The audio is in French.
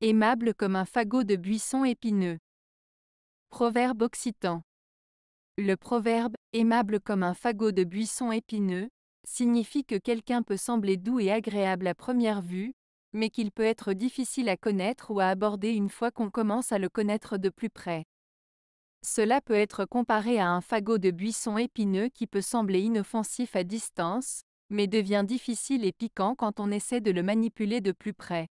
aimable comme un fagot de buisson épineux. Proverbe occitan. Le proverbe aimable comme un fagot de buisson épineux signifie que quelqu'un peut sembler doux et agréable à première vue, mais qu'il peut être difficile à connaître ou à aborder une fois qu'on commence à le connaître de plus près. Cela peut être comparé à un fagot de buisson épineux qui peut sembler inoffensif à distance, mais devient difficile et piquant quand on essaie de le manipuler de plus près.